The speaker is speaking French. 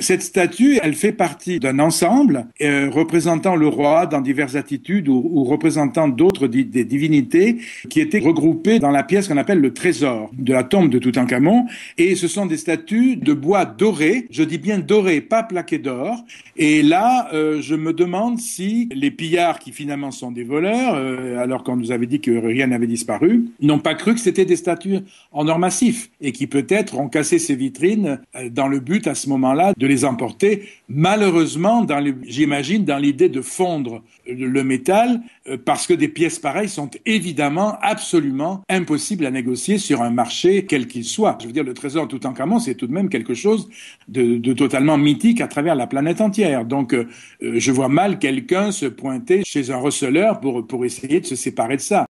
Cette statue, elle fait partie d'un ensemble euh, représentant le roi dans diverses attitudes ou, représentant d'autres des divinités qui étaient regroupées dans la pièce qu'on appelle le trésor de la tombe de Toutankhamon. Et ce sont des statues de bois doré, je dis bien doré, pas plaqué d'or. Et là, euh, je me demande si les pillards qui finalement sont des voleurs, euh, alors qu'on nous avait dit que rien n'avait disparu, n'ont pas cru que c'était des statues en or massif et qui peut-être ont cassé ces vitrines dans le but à ce moment-là de les emporter. Malheureusement, j'imagine, dans l'idée de fondre le métal, euh, parce que des pièces pareilles sont évidemment absolument impossibles à négocier sur un marché quel qu'il soit. Je veux dire, le trésor tout en camon, c'est tout de même quelque chose de, totalement mythique à travers la planète entière. Donc, euh, euh, je vois mal quelqu'un se pointer chez un receleur pour, pour essayer de se séparer de ça.